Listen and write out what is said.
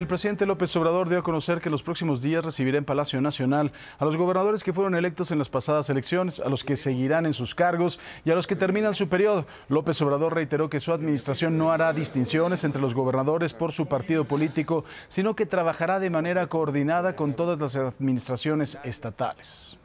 El presidente López Obrador dio a conocer que los próximos días recibirá en Palacio Nacional a los gobernadores que fueron electos en las pasadas elecciones, a los que seguirán en sus cargos y a los que terminan su periodo. López Obrador reiteró que su administración no hará distinciones entre los gobernadores por su partido político, sino que trabajará de manera coordinada con todas las administraciones estatales.